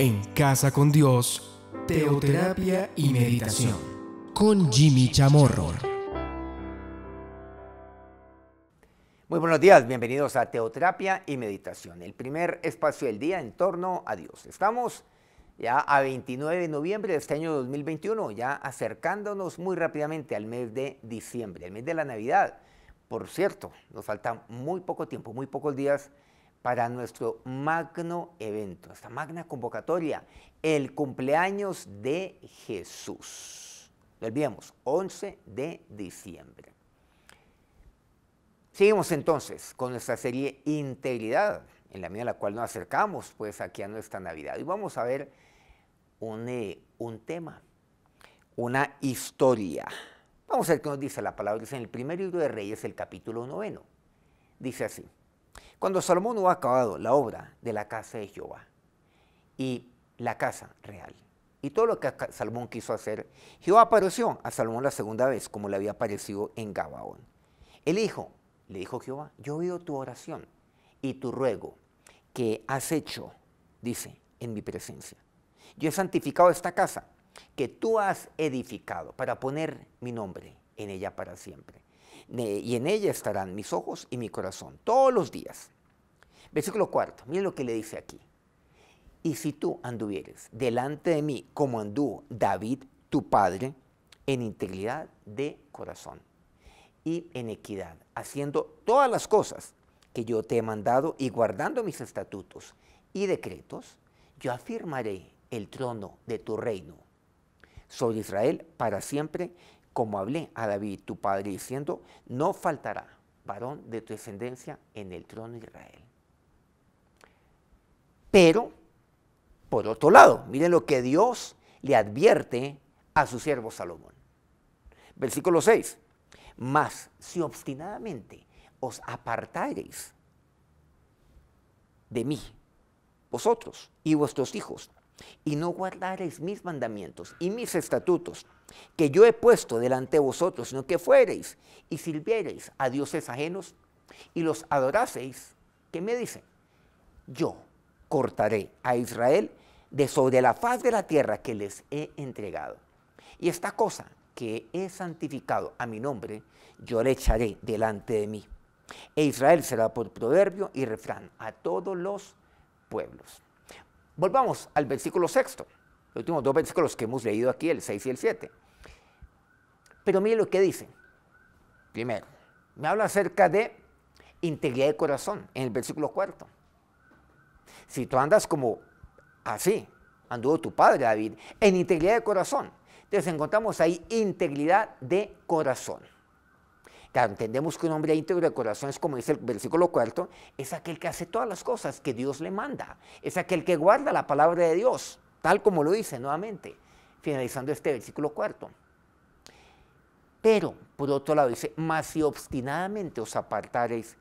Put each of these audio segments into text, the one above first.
en Casa con Dios, Teoterapia y Meditación, con Jimmy Chamorro. Muy buenos días, bienvenidos a Teoterapia y Meditación, el primer espacio del día en torno a Dios. Estamos ya a 29 de noviembre de este año 2021, ya acercándonos muy rápidamente al mes de diciembre, el mes de la Navidad. Por cierto, nos falta muy poco tiempo, muy pocos días para nuestro magno evento, nuestra magna convocatoria, el cumpleaños de Jesús. Lo olvidemos, 11 de diciembre. Seguimos entonces con nuestra serie Integridad, en la medida en la cual nos acercamos pues aquí a nuestra Navidad. Y vamos a ver un, eh, un tema, una historia. Vamos a ver qué nos dice la palabra. Dice en el primer libro de Reyes, el capítulo noveno. Dice así. Cuando Salomón hubo acabado la obra de la casa de Jehová y la casa real y todo lo que Salomón quiso hacer, Jehová apareció a Salomón la segunda vez, como le había aparecido en Gabaón. El hijo, le dijo Jehová, yo he tu oración y tu ruego que has hecho, dice, en mi presencia. Yo he santificado esta casa que tú has edificado para poner mi nombre en ella para siempre y en ella estarán mis ojos y mi corazón todos los días. Versículo cuarto, miren lo que le dice aquí. Y si tú anduvieres delante de mí como anduvo David, tu padre, en integridad de corazón y en equidad, haciendo todas las cosas que yo te he mandado y guardando mis estatutos y decretos, yo afirmaré el trono de tu reino sobre Israel para siempre como hablé a David, tu padre, diciendo, no faltará varón de tu descendencia en el trono de Israel. Pero, por otro lado, miren lo que Dios le advierte a su siervo Salomón. Versículo 6. Mas si obstinadamente os apartáis de mí, vosotros y vuestros hijos, y no guardareis mis mandamientos y mis estatutos que yo he puesto delante de vosotros, sino que fuereis y sirviereis a dioses ajenos y los adoraseis, ¿qué me dice? Yo cortaré a Israel de sobre la faz de la tierra que les he entregado. Y esta cosa que he santificado a mi nombre, yo le echaré delante de mí. E Israel será por proverbio y refrán a todos los pueblos. Volvamos al versículo sexto, los últimos dos versículos que hemos leído aquí, el 6 y el 7. Pero mire lo que dice. Primero, me habla acerca de integridad de corazón en el versículo cuarto. Si tú andas como así, anduvo tu padre David, en integridad de corazón. Entonces encontramos ahí integridad de corazón entendemos que un hombre íntegro de corazón es como dice el versículo cuarto, es aquel que hace todas las cosas que Dios le manda, es aquel que guarda la palabra de Dios, tal como lo dice nuevamente, finalizando este versículo cuarto. Pero, por otro lado, dice, más si obstinadamente os apartaréis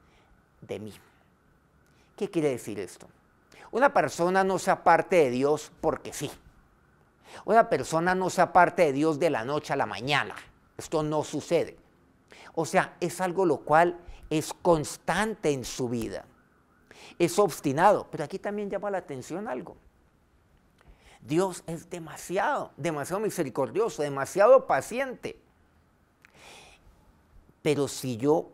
de mí. ¿Qué quiere decir esto? Una persona no se aparte de Dios porque sí. Una persona no se aparte de Dios de la noche a la mañana. Esto no sucede. O sea, es algo lo cual es constante en su vida. Es obstinado, pero aquí también llama la atención algo. Dios es demasiado, demasiado misericordioso, demasiado paciente. Pero si yo,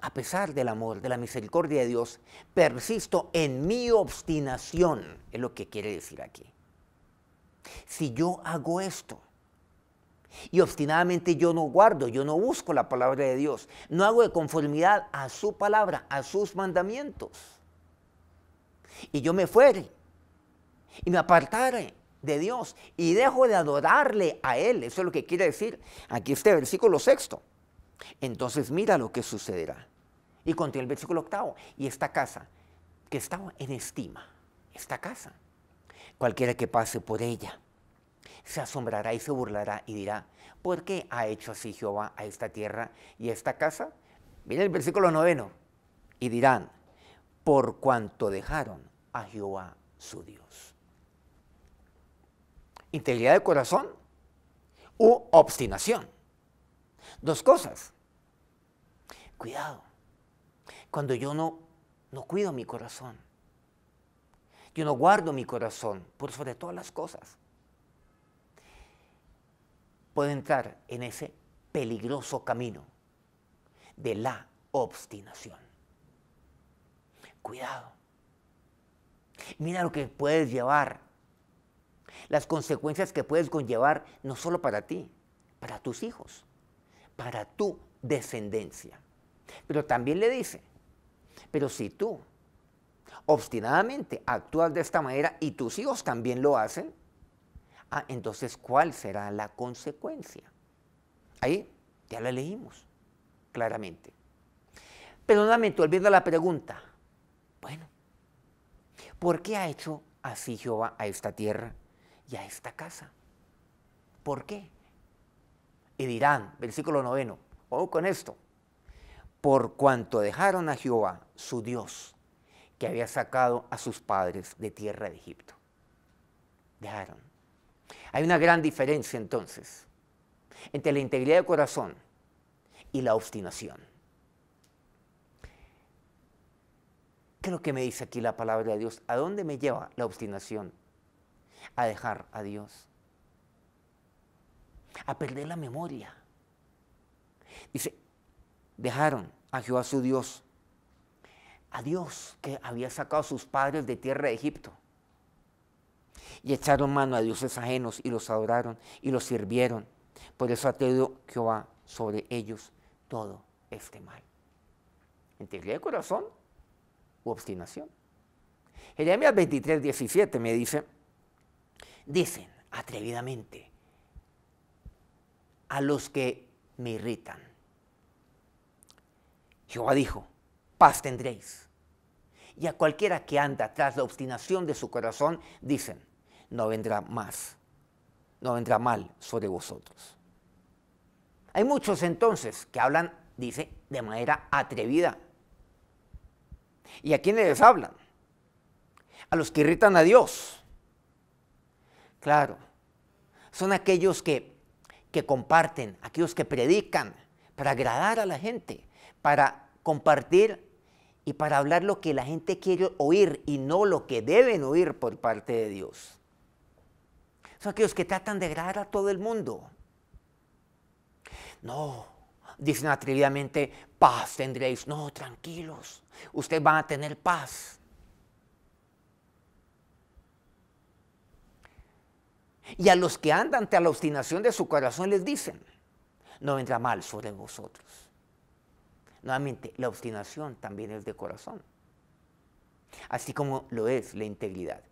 a pesar del amor, de la misericordia de Dios, persisto en mi obstinación, es lo que quiere decir aquí. Si yo hago esto, y obstinadamente yo no guardo, yo no busco la palabra de Dios. No hago de conformidad a su palabra, a sus mandamientos. Y yo me fuere y me apartare de Dios y dejo de adorarle a Él. Eso es lo que quiere decir aquí este versículo sexto. Entonces mira lo que sucederá. Y continúa el versículo octavo. Y esta casa, que estaba en estima, esta casa, cualquiera que pase por ella, se asombrará y se burlará y dirá, ¿por qué ha hecho así Jehová a esta tierra y a esta casa? Mira el versículo noveno. Y dirán, por cuanto dejaron a Jehová su Dios. Integridad de corazón u obstinación. Dos cosas. Cuidado. Cuando yo no, no cuido mi corazón, yo no guardo mi corazón por sobre todas las cosas puede entrar en ese peligroso camino de la obstinación. Cuidado. Mira lo que puedes llevar, las consecuencias que puedes conllevar no solo para ti, para tus hijos, para tu descendencia. Pero también le dice, pero si tú obstinadamente actúas de esta manera y tus hijos también lo hacen, Ah, entonces, ¿cuál será la consecuencia? Ahí ya la leímos claramente. Pero nuevamente, olvida la pregunta. Bueno, ¿por qué ha hecho así Jehová a esta tierra y a esta casa? ¿Por qué? Y dirán, versículo noveno, o con esto, por cuanto dejaron a Jehová, su Dios, que había sacado a sus padres de tierra de Egipto. Dejaron. Hay una gran diferencia entonces entre la integridad de corazón y la obstinación. ¿Qué es lo que me dice aquí la palabra de Dios? ¿A dónde me lleva la obstinación? A dejar a Dios. A perder la memoria. Dice, dejaron a Jehová su Dios. A Dios que había sacado a sus padres de tierra de Egipto y echaron mano a dioses ajenos y los adoraron y los sirvieron. Por eso tenido Jehová sobre ellos todo este mal. Integridad de corazón u obstinación. Jeremías 23, 17 me dice, dicen atrevidamente a los que me irritan. Jehová dijo, paz tendréis. Y a cualquiera que anda tras la obstinación de su corazón, dicen, no vendrá más, no vendrá mal sobre vosotros. Hay muchos entonces que hablan, dice, de manera atrevida. ¿Y a quiénes les hablan? A los que irritan a Dios. Claro, son aquellos que, que comparten, aquellos que predican para agradar a la gente, para compartir y para hablar lo que la gente quiere oír y no lo que deben oír por parte de Dios. Son aquellos que tratan de agradar a todo el mundo. No, dicen atrevidamente, paz tendréis. No, tranquilos, ustedes van a tener paz. Y a los que andan ante la obstinación de su corazón les dicen, no vendrá mal sobre vosotros. Nuevamente, la obstinación también es de corazón, así como lo es la integridad.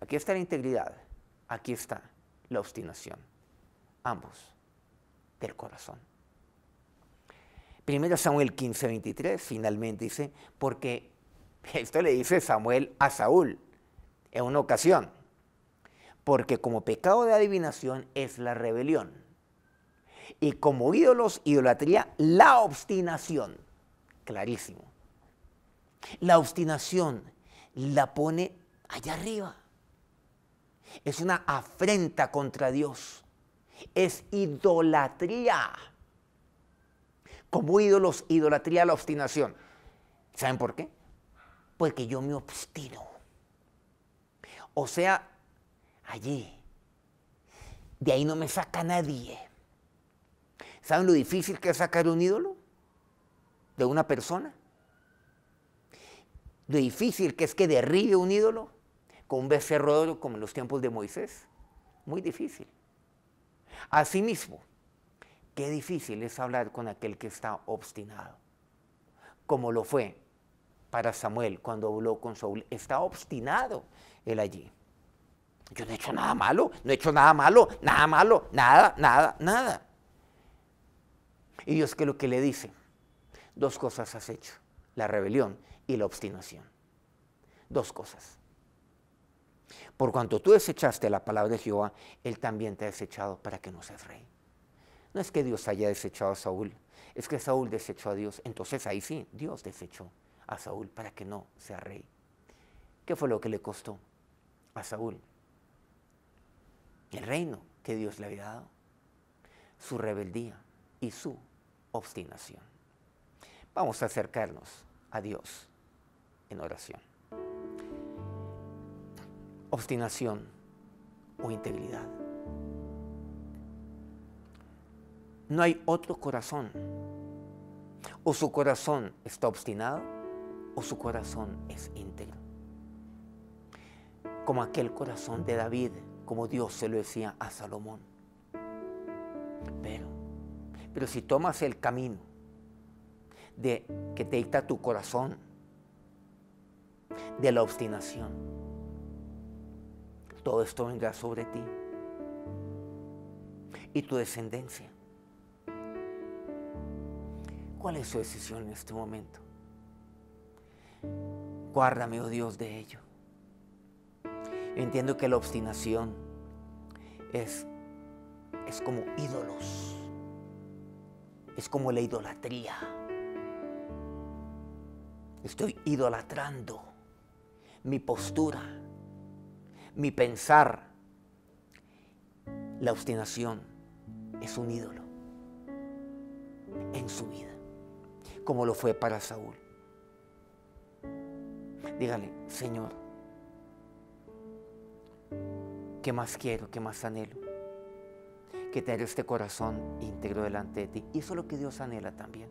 Aquí está la integridad. Aquí está la obstinación, ambos, del corazón. Primero Samuel 15, 23, finalmente dice, porque esto le dice Samuel a Saúl en una ocasión, porque como pecado de adivinación es la rebelión y como ídolos, idolatría, la obstinación, clarísimo. La obstinación la pone allá arriba. Es una afrenta contra Dios. Es idolatría. Como ídolos, idolatría la obstinación. ¿Saben por qué? Porque yo me obstino. O sea, allí. De ahí no me saca nadie. ¿Saben lo difícil que es sacar un ídolo? De una persona. Lo difícil que es que derribe un ídolo con un becerro como en los tiempos de Moisés. Muy difícil. Asimismo, qué difícil es hablar con aquel que está obstinado, como lo fue para Samuel cuando habló con Saúl. Está obstinado él allí. Yo no he hecho nada malo, no he hecho nada malo, nada malo, nada, nada, nada. Y Dios que lo que le dice, dos cosas has hecho, la rebelión y la obstinación. Dos cosas. Por cuanto tú desechaste la palabra de Jehová, Él también te ha desechado para que no seas rey. No es que Dios haya desechado a Saúl, es que Saúl desechó a Dios. Entonces ahí sí, Dios desechó a Saúl para que no sea rey. ¿Qué fue lo que le costó a Saúl? El reino que Dios le había dado, su rebeldía y su obstinación. Vamos a acercarnos a Dios en oración obstinación o integridad. No hay otro corazón. O su corazón está obstinado o su corazón es íntegro. Como aquel corazón de David, como Dios se lo decía a Salomón. Pero, pero si tomas el camino de que te dicta tu corazón, de la obstinación, todo esto venga sobre ti y tu descendencia. ¿Cuál es su decisión en este momento? Guárdame, oh Dios, de ello. Entiendo que la obstinación es, es como ídolos, es como la idolatría. Estoy idolatrando mi postura, mi pensar. La obstinación es un ídolo en su vida, como lo fue para Saúl. Dígale, Señor, ¿qué más quiero? ¿Qué más anhelo? Que tener este corazón íntegro delante de ti. Y eso es lo que Dios anhela también.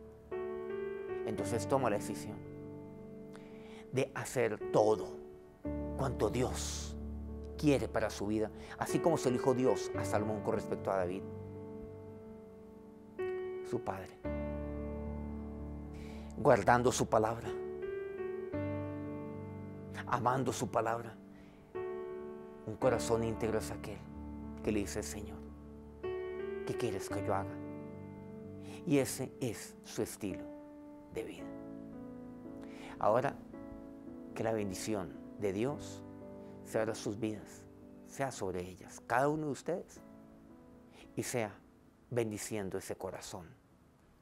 Entonces toma la decisión de hacer todo cuanto Dios quiere para su vida, así como se elijo Dios a Salomón con respecto a David, su padre, guardando su palabra, amando su palabra. Un corazón íntegro es aquel que le dice, Señor, ¿qué quieres que yo haga? Y ese es su estilo de vida. Ahora, que la bendición de Dios sobre sus vidas, sea sobre ellas, cada uno de ustedes, y sea bendiciendo ese corazón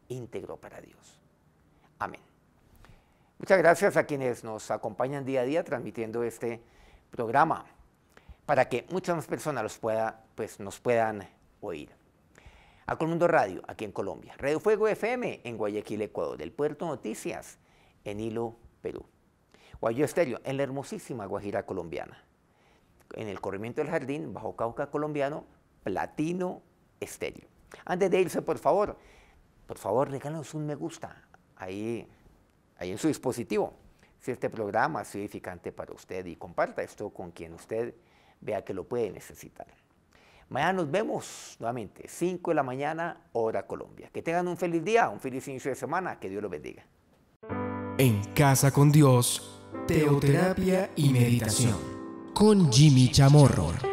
íntegro para Dios. Amén. Muchas gracias a quienes nos acompañan día a día transmitiendo este programa para que muchas más personas los pueda, pues, nos puedan oír. a Colmundo Radio, aquí en Colombia. Radio Fuego FM en Guayaquil, Ecuador. El Puerto Noticias en Hilo, Perú. Guayo Estéreo en la hermosísima Guajira colombiana en el corrimiento del jardín, bajo Cauca colombiano, platino estéreo. Antes de irse, por favor, por favor, regálanos un me gusta ahí, ahí en su dispositivo. Si este programa es significante para usted y comparta esto con quien usted vea que lo puede necesitar. Mañana nos vemos nuevamente, 5 de la mañana, hora Colombia. Que tengan un feliz día, un feliz inicio de semana, que Dios los bendiga. En Casa con Dios, Teoterapia y Meditación con Jimmy Chamorro.